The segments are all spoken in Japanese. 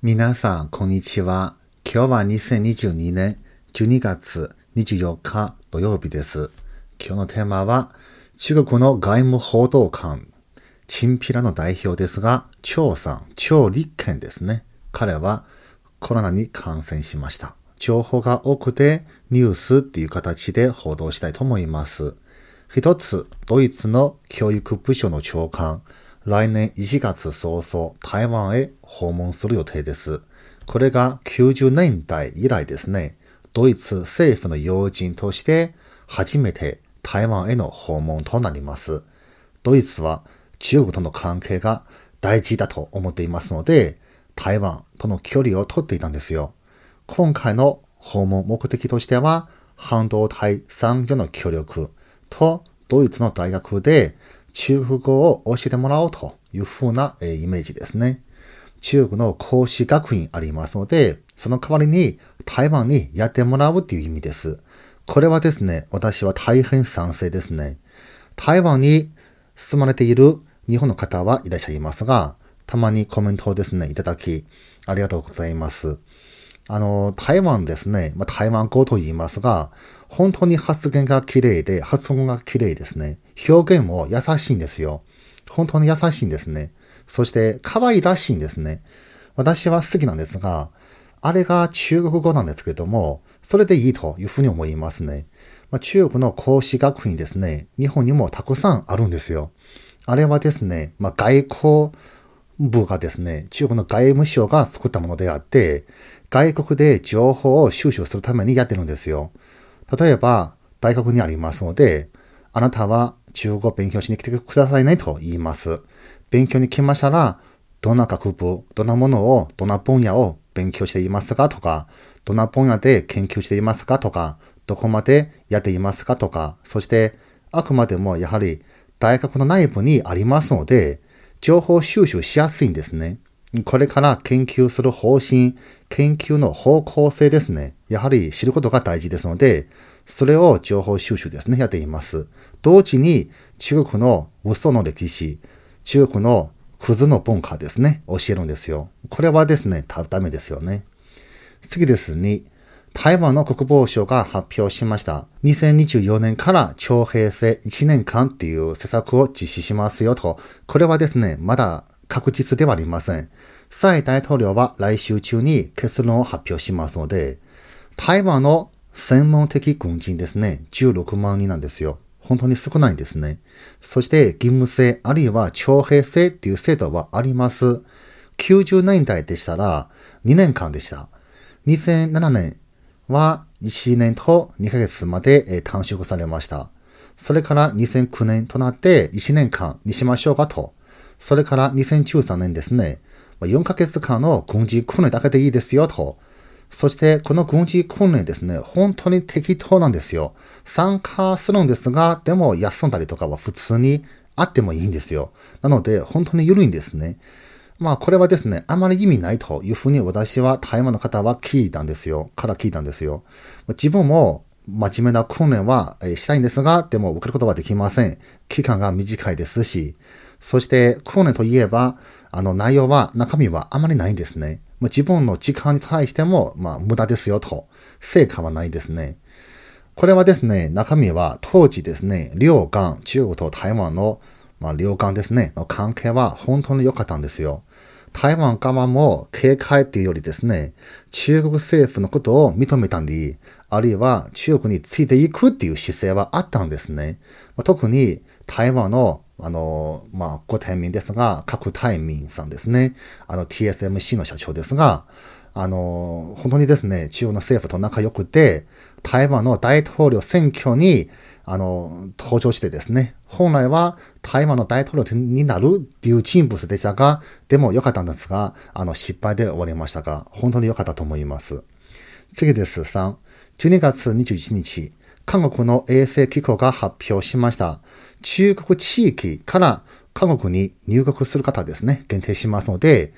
皆さん、こんにちは。今日は2022年12月24日土曜日です。今日のテーマは、中国の外務報道官、チンピラの代表ですが、張さん、張立憲ですね。彼はコロナに感染しました。情報が多くてニュースっていう形で報道したいと思います。一つ、ドイツの教育部署の長官、来年1月早々、台湾へ訪問する予定です。これが90年代以来ですね、ドイツ政府の要人として初めて台湾への訪問となります。ドイツは中国との関係が大事だと思っていますので、台湾との距離をとっていたんですよ。今回の訪問目的としては、半導体産業の協力とドイツの大学で中国語を教えてもらおうというふうな、イメージですね。中国の講師学院ありますので、その代わりに台湾にやってもらうという意味です。これはですね、私は大変賛成ですね。台湾に住まれている日本の方はいらっしゃいますが、たまにコメントをですね、いただき、ありがとうございます。あの、台湾ですね。まあ、台湾語と言いますが、本当に発言が綺麗で、発音が綺麗ですね。表現も優しいんですよ。本当に優しいんですね。そして、可愛らしいんですね。私は好きなんですが、あれが中国語なんですけども、それでいいというふうに思いますね。まあ、中国の孔子学院ですね、日本にもたくさんあるんですよ。あれはですね、まあ、外交部がですね、中国の外務省が作ったものであって、外国で情報を収集するためにやってるんですよ。例えば、大学にありますので、あなたは中国を勉強しに来てくださいねと言います。勉強に来ましたら、どんな学部、どんなものを、どんな分野を勉強していますかとか、どんな分野で研究していますかとか、どこまでやっていますかとか、そして、あくまでもやはり大学の内部にありますので、情報収集しやすいんですね。これから研究する方針、研究の方向性ですね。やはり知ることが大事ですので、それを情報収集ですね、やっています。同時に、中国の嘘の歴史、中国のクズの文化ですね、教えるんですよ。これはですね、ダメですよね。次ですね、台湾の国防省が発表しました。2024年から徴兵制1年間という施策を実施しますよと。これはですね、まだ確実ではありません。蔡大統領は来週中に結論を発表しますので、台湾の専門的軍人ですね、16万人なんですよ。本当に少ないんですね。そして義務制あるいは徴兵制っていう制度はあります。90年代でしたら2年間でした。2007年は1年と2ヶ月まで短縮されました。それから2009年となって1年間にしましょうかとそれから2013年ですね、4ヶ月間の軍事訓練だけでいいですよと。そして、この軍事訓練ですね、本当に適当なんですよ。参加するんですが、でも休んだりとかは普通にあってもいいんですよ。なので、本当に緩いんですね。まあ、これはですね、あまり意味ないというふうに私は台湾の方は聞いたんですよ。から聞いたんですよ。自分も真面目な訓練はしたいんですが、でも受けることはできません。期間が短いですし。そしてコロネといえば、あの内容は、中身はあまりないんですね。ま自分の時間に対しても、まあ、無駄ですよと、成果はないですね。これはですね、中身は当時ですね、両岸、中国と台湾の、まあ、両岸ですね、の関係は本当に良かったんですよ。台湾側も警戒っていうよりですね、中国政府のことを認めたり、あるいは中国についていくっていう姿勢はあったんですね。特に台湾のあの、まあ、ご天民ですが、各大民さんですね。あの、TSMC の社長ですが、あの、本当にですね、中央の政府と仲良くて、台湾の大統領選挙に、あの、登場してですね、本来は台湾の大統領になるっていう人物でしたが、でも良かったんですが、あの、失敗で終わりましたが、本当に良かったと思います。次です。3。12月21日、韓国の衛生機構が発表しました。中国地域から韓国に入国する方ですね、限定しますので、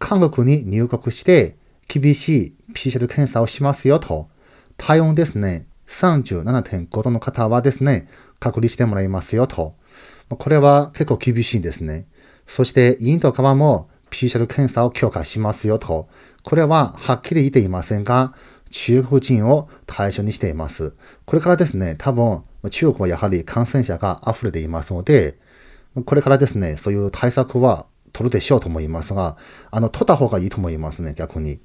韓国に入国して厳しい PCR 検査をしますよと、体温ですね、37.5度の方はですね、隔離してもらいますよと。これは結構厳しいですね。そしてインド側も PCR 検査を強化しますよと。これははっきり言っていませんが、中国人を対象にしています。これからですね、多分、中国はやはり感染者が溢れていますので、これからですね、そういう対策は取るでしょうと思いますが、あの、取った方がいいと思いますね、逆に。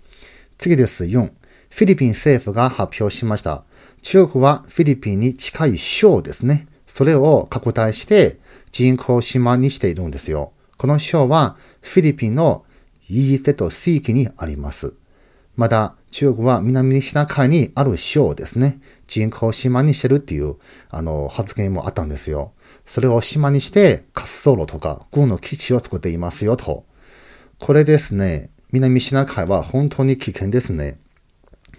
次です。4。フィリピン政府が発表しました。中国はフィリピンに近い省ですね。それを拡大して人口島にしているんですよ。この省はフィリピンの EZ 水域にあります。まだ中国は南シナ海にある省をですね、人口島にしてるっていう、あの、発言もあったんですよ。それを島にして、滑走路とか軍の基地を作っていますよと。これですね、南シナ海は本当に危険ですね。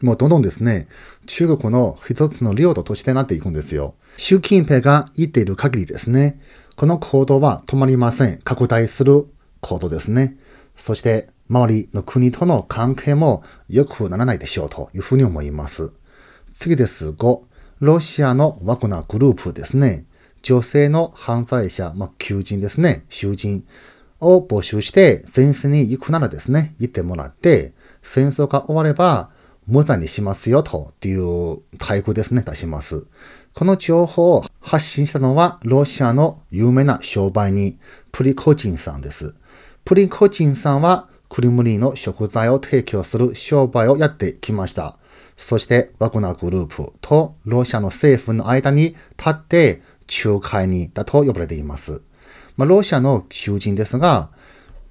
もうどんどんですね、中国の一つの領土としてなっていくんですよ。習近平が言っている限りですね、この行動は止まりません。拡大する行動ですね。そして周りの国との関係も良くならないでしょうというふうに思います。次です。5、ロシアのワグナグループですね。女性の犯罪者、まあ、求人ですね、囚人を募集して前線に行くならですね、行ってもらって、戦争が終われば無罪にしますよとっていうイプですね、出します。この情報を発信したのはロシアの有名な商売人、プリコジンさんです。プリコチンさんはクリムリーの食材を提供する商売をやってきました。そしてワグナグループとロシアの政府の間に立って仲介人だと呼ばれています。まあ、ロシアの囚人ですが、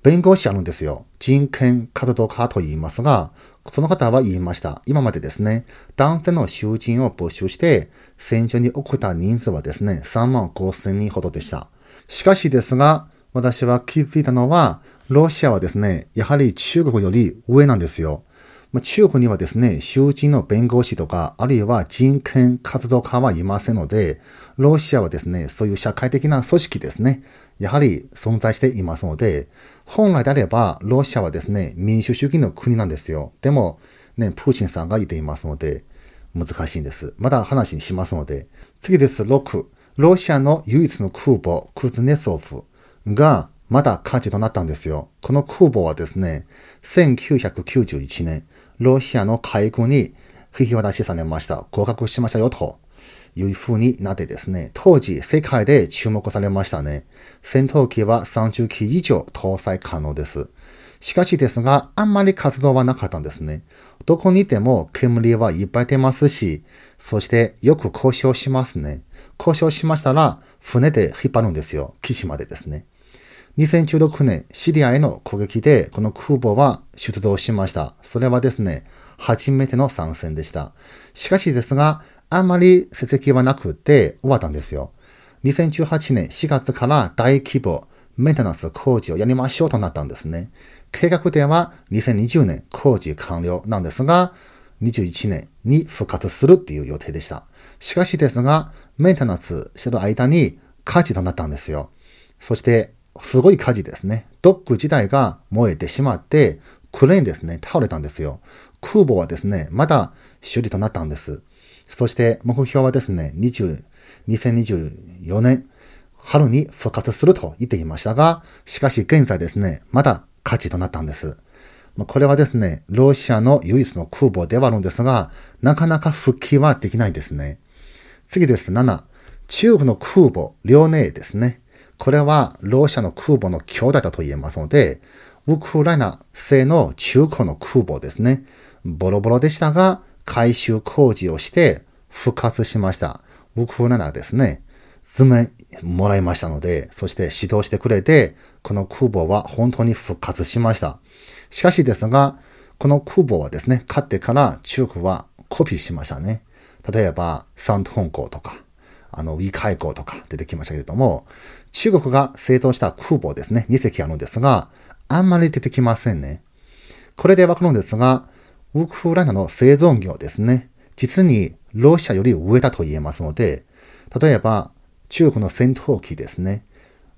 弁護士あるんですよ。人権活動家と言いますが、その方は言いました。今までですね、男性の囚人を募集して、戦場に送った人数はですね、3万5千人ほどでした。しかしですが、私は気づいたのは、ロシアはですね、やはり中国より上なんですよ。ま中国にはですね、囚人の弁護士とか、あるいは人権活動家はいませんので、ロシアはですね、そういう社会的な組織ですね、やはり存在していますので、本来であれば、ロシアはですね、民主主義の国なんですよ。でも、ね、プーチンさんがいていますので、難しいんです。まだ話にしますので。次です、6。ロシアの唯一の空母、クズネソフ。がまだ火事となったんですよ。この空母はですね、1991年、ロシアの海軍に引き渡しされました。合格しましたよというふうになってですね、当時世界で注目されましたね。戦闘機は30機以上搭載可能です。しかしですが、あんまり活動はなかったんですね。どこにいても煙はいっぱい出ますし、そしてよく交渉しますね。交渉しましたら、船で引っ張るんですよ。岸までですね。2016年、シリアへの攻撃で、この空母は出動しました。それはですね、初めての参戦でした。しかしですが、あんまり成績はなくて終わったんですよ。2018年4月から大規模メンテナンス工事をやりましょうとなったんですね。計画では2020年工事完了なんですが、21年に復活するっていう予定でした。しかしですが、メンテナンスしてる間に火事となったんですよ。そしてすごい火事ですね。ドック自体が燃えてしまって、クレーンですね、倒れたんですよ。空母はですね、まだ修理となったんです。そして目標はですね、20 2024年春に復活すると言っていましたが、しかし現在ですね、まだ火事となったんです。これはですね、ロシアの唯一の空母ではあるんですが、なかなか復帰はできないですね。次です。7。中国の空母、遼寧ですね。これはロシアの空母の兄弟だと言えますので、ウクライナ製の中古の空母ですね。ボロボロでしたが、改修工事をして復活しました。ウクライナですね、図面もらいましたので、そして指導してくれて、この空母は本当に復活しました。しかしですが、この空母はですね、買ってから中国はコピーしましたね。例えば、サントン港とか、あの、ウィー海溝とか出てきましたけれども、中国が製造した空母ですね、2隻あるんですが、あんまり出てきませんね。これでわかるんですが、ウクライナの製造業ですね、実にロシアより上だと言えますので、例えば、中国の戦闘機ですね、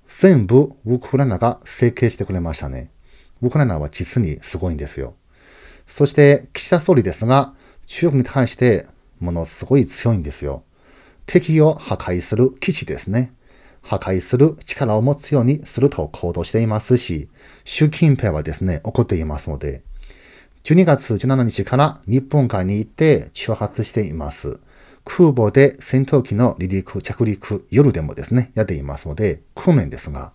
全部ウクライナが設計してくれましたね。ウクライナは実にすごいんですよ。そして、岸田総理ですが、中国に対してものすごい強いんですよ。敵を破壊する基地ですね。破壊する力を持つようにすると行動していますし、習近平はですね、怒っていますので、12月17日から日本海に行って挑発しています。空母で戦闘機の離陸、着陸、夜でもですね、やっていますので、訓練ですが、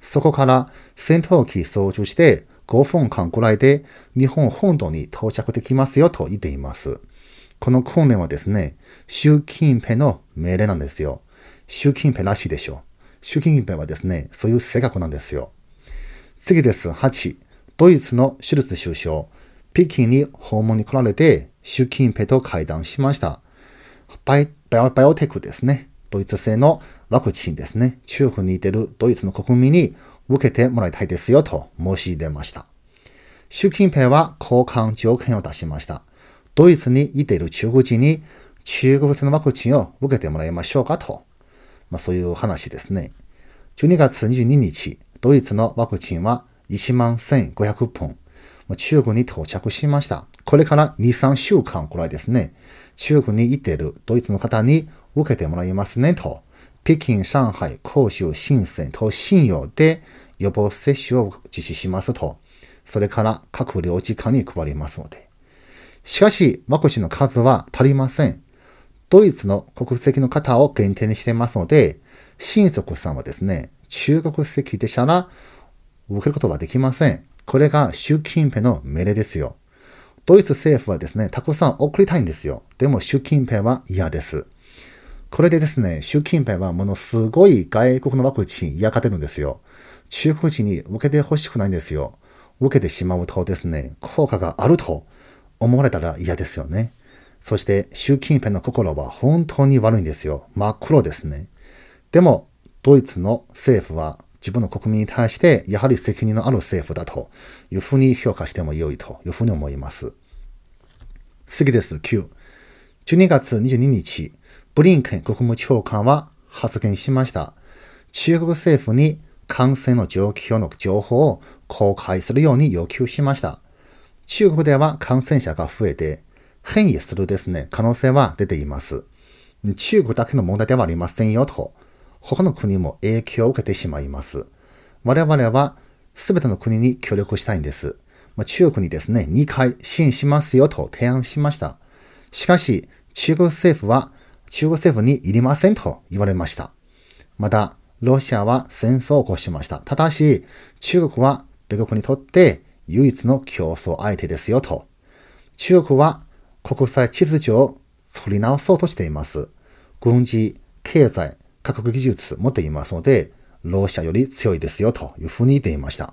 そこから戦闘機操縦して5分間くらいで日本本土に到着できますよと言っています。この訓面はですね、習近平の命令なんですよ。習近平らしいでしょ。う。習近平はですね、そういう性格なんですよ。次です。8、ドイツのシュルツ首相、北京に訪問に来られて、習近平と会談しました。バイバイオテックですね。ドイツ製のワクチンですね。中国にいてるドイツの国民に受けてもらいたいですよと申し出ました。習近平は交換条件を出しました。ドイツにいている中国人に中国製のワクチンを受けてもらいましょうかと、まあ、そういう話ですね。12月22日、ドイツのワクチンは1万1500本、中国に到着しました。これから2、3週間くらいですね、中国にいているドイツの方に受けてもらいますねと、北京、上海、広州、深セン、と信用で予防接種を実施しますと、それから各領事館に配りますので。しかし、ワクチンの数は足りません。ドイツの国籍の方を限定にしていますので、親族さんはですね、中国籍でしたら、受けることはできません。これが習近平の命令ですよ。ドイツ政府はですね、たくさん送りたいんですよ。でも習近平は嫌です。これでですね、習近平はものすごい外国のワクチン嫌がってるんですよ。中国人に受けてほしくないんですよ。受けてしまうとですね、効果があると思われたら嫌ですよね。そして習近平の心は本当に悪いんですよ。真っ黒ですね。でも、ドイツの政府は自分の国民に対してやはり責任のある政府だというふうに評価しても良いというふうに思います。次です、9。12月22日、ブリンケン国務長官は発言しました。中国政府に感染の状況の情報を公開するように要求しました。中国では感染者が増えて、変異するですね、可能性は出ています。中国だけの問題ではありませんよと、他の国も影響を受けてしまいます。我々は全ての国に協力したいんです。まあ、中国にですね、2回支援しますよと提案しました。しかし、中国政府は中国政府にいりませんと言われました。また、ロシアは戦争を起こしました。ただし、中国は米国にとって唯一の競争相手ですよと。中国は国際秩序を取り直そうとしています。軍事、経済、科学技術持っていますので、ロシアより強いですよというふうに言っていました。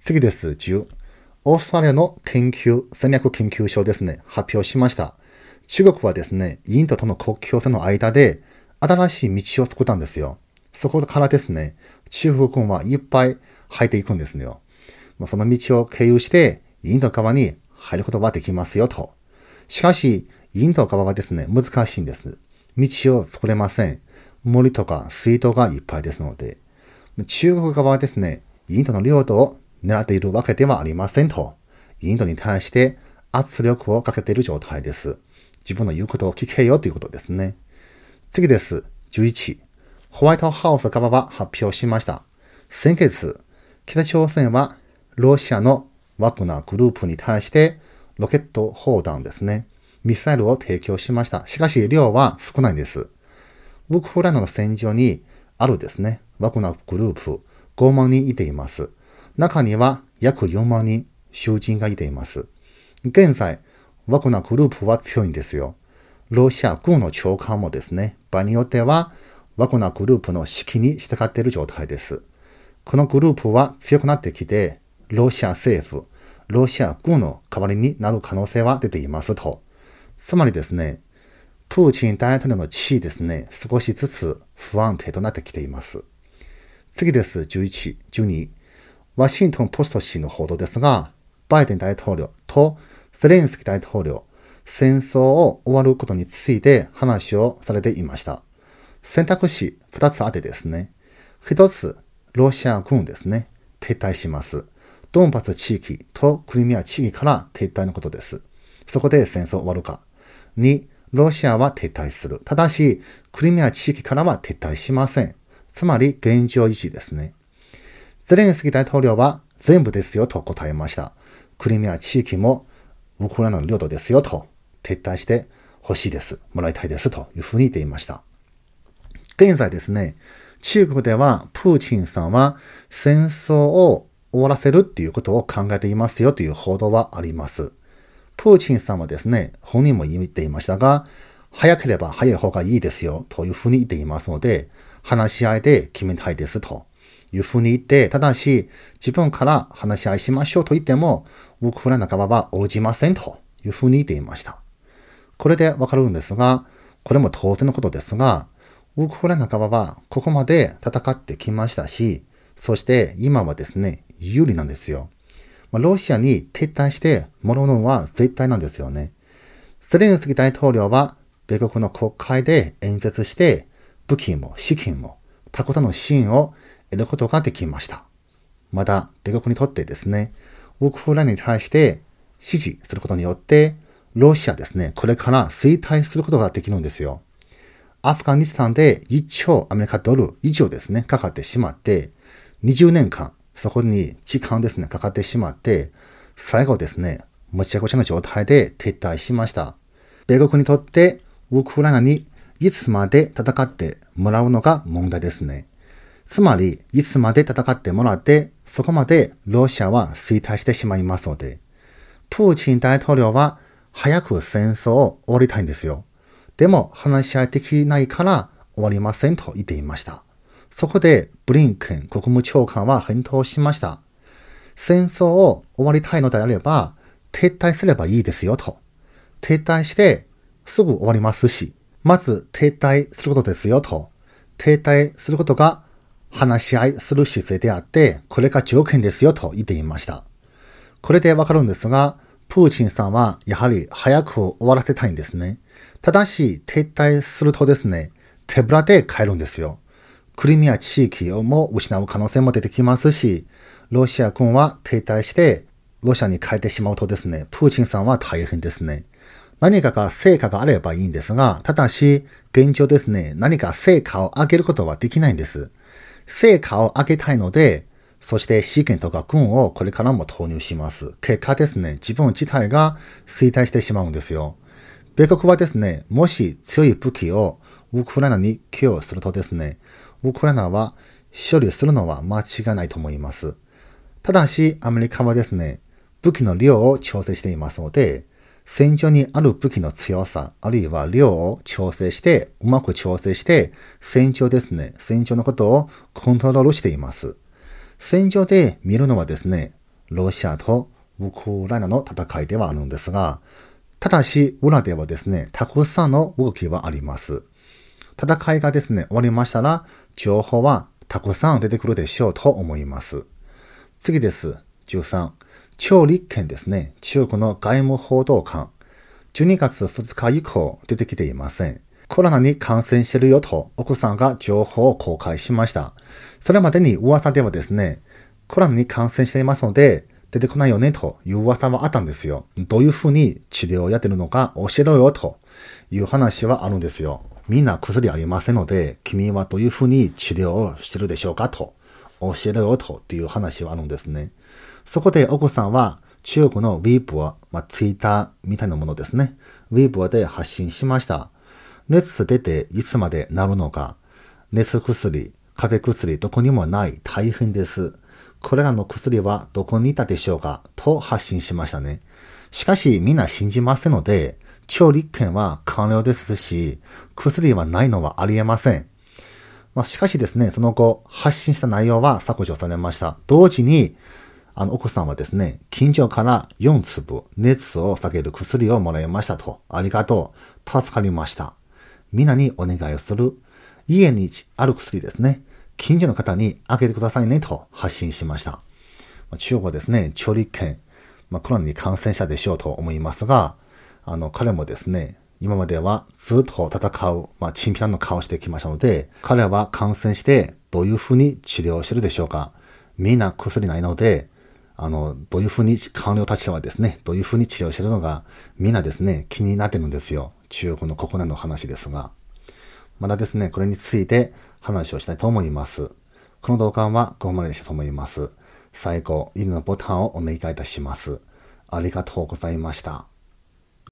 次です。10。オーストラリアの研究、戦略研究所ですね、発表しました。中国はですね、インドとの国境線の間で新しい道を作ったんですよ。そこからですね、中国軍はいっぱい入っていくんですよ。まあ、その道を経由してインド側に入ることはできますよと。しかし、インド側はですね、難しいんです。道を作れません。森とか水道がいっぱいですので。中国側はですね、インドの領土を狙っているわけではありませんと。インドに対して圧力をかけている状態です。自分の言うことを聞けよということですね。次です。11。ホワイトハウス側は発表しました。先月、北朝鮮はロシアのワグナーグループに対してロケット砲弾ですね、ミサイルを提供しました。しかし量は少ないんです。ウクライナの戦場にあるですね、ワグナーグループ5万人いています。中には約4万人囚人がいています。現在、ワグナーグループは強いんですよ。ロシア軍の長官もですね、場によってはワグナーグループの指揮に従っている状態です。このグループは強くなってきて、ロシア政府、ロシア軍の代わりになる可能性は出ていますと。つまりですね、プーチン大統領の地位ですね、少しずつ不安定となってきています。次です、11、12。ワシントンポスト紙の報道ですが、バイデン大統領とゼレンスキー大統領、戦争を終わることについて話をされていました。選択肢2つあってですね。1つ、ロシア軍ですね。撤退します。ドンバス地域とクリミア地域から撤退のことです。そこで戦争終わるか。2、ロシアは撤退する。ただし、クリミア地域からは撤退しません。つまり現状維持ですね。ゼレンスキー大統領は全部ですよと答えました。クリミア地域もウクライナの領土ですよと撤退して欲しいです。もらいたいですというふうに言っていました。現在ですね、中国ではプーチンさんは戦争を終わらせるっていうことを考えていますよという報道はあります。プーチンさんはですね、本人も言っていましたが、早ければ早い方がいいですよというふうに言っていますので、話し合いで決めたいですというふうに言って、ただし自分から話し合いしましょうと言っても、ウクライナ側は応じませんというふうに言っていました。これでわかるんですが、これも当然のことですが、ウクライナ側はここまで戦ってきましたし、そして今はですね、有利なんですよ。まあ、ロシアに撤退してもらうのは絶対なんですよね。ゼレンスキー大統領は米国の国会で演説して武器も資金もたくさんの支援を得ることができました。また、米国にとってですね、ウクライナに対して支持することによって、ロシアですね、これから衰退することができるんですよ。アフガニスタンで1兆アメリカドル以上ですね、かかってしまって、20年間そこに時間ですね、かかってしまって、最後ですね、むちゃくちゃな状態で撤退しました。米国にとって、ウクライナにいつまで戦ってもらうのが問題ですね。つまり、いつまで戦ってもらって、そこまでロシアは衰退してしまいますので、プーチン大統領は早く戦争を終わりたいんですよ。でも話し合いできないから終わりませんと言っていました。そこでブリンケン国務長官は返答しました。戦争を終わりたいのであれば、撤退すればいいですよと。撤退してすぐ終わりますし、まず撤退することですよと。停滞することが話し合いする姿勢であって、これが条件ですよと言っていました。これでわかるんですが、プーチンさんはやはり早く終わらせたいんですね。ただし、撤退するとですね、手ぶらで帰るんですよ。クリミア地域をも失う可能性も出てきますし、ロシア軍は停滞してロシアに変えてしまうとですね、プーチンさんは大変ですね。何かが成果があればいいんですが、ただし、現状ですね、何か成果を上げることはできないんです。成果を上げたいので、そして資源とか軍をこれからも投入します。結果ですね、自分自体が衰退してしまうんですよ。米国はですね、もし強い武器をウクライナに寄与するとですね、ウクライナは処理するのは間違いないと思います。ただし、アメリカはですね、武器の量を調整していますので、戦場にある武器の強さ、あるいは量を調整して、うまく調整して、戦場ですね、戦場のことをコントロールしています。戦場で見るのはですね、ロシアとウクライナの戦いではあるんですが、ただし、裏ではですね、たくさんの動きはあります。戦いがですね、終わりましたら、情報はたくさん出てくるでしょうと思います。次です。13。超立憲ですね。中国の外務報道官。12月2日以降出てきていません。コロナに感染してるよと奥さんが情報を公開しました。それまでに噂ではですね、コロナに感染していますので、出てこないよねという噂はあったんですよ。どういうふうに治療をやってるのか教えろよという話はあるんですよ。みんな薬ありませんので、君はどういうふうに治療をしてるでしょうかと、教えろよと、っていう話はあるんですね。そこで奥さんは、中国のウィープは、まあ、Twitter みたいなものですね。ウィーブはで発信しました。熱出ていつまでなるのか。熱薬、風邪薬、どこにもない、大変です。これらの薬はどこにいたでしょうかと発信しましたね。しかしみんな信じませんので、調理券は完了ですし、薬はないのはありえません。まあ、しかしですね、その後、発信した内容は削除されました。同時に、あの、奥さんはですね、近所から4粒熱を下げる薬をもらいましたと。ありがとう。助かりました。皆にお願いをする。家にある薬ですね。近所の方にあげてくださいねと発信しました。中国はですね、調理券、まあ、コロナに感染したでしょうと思いますが、あの、彼もですね、今まではずっと戦う、まあ、チンピラの顔をしてきましたので、彼は感染してどういうふうに治療してるでしょうか。みんな薬ないので、あの、どういうふうに官僚たちはですね、どういうふうに治療してるのが、みんなですね、気になってるんですよ。中国の国内の話ですが。まだですね、これについて話をしたいと思います。この動画はここまでにしたと思います。最後、いいねのボタンをお願いいたします。ありがとうございました。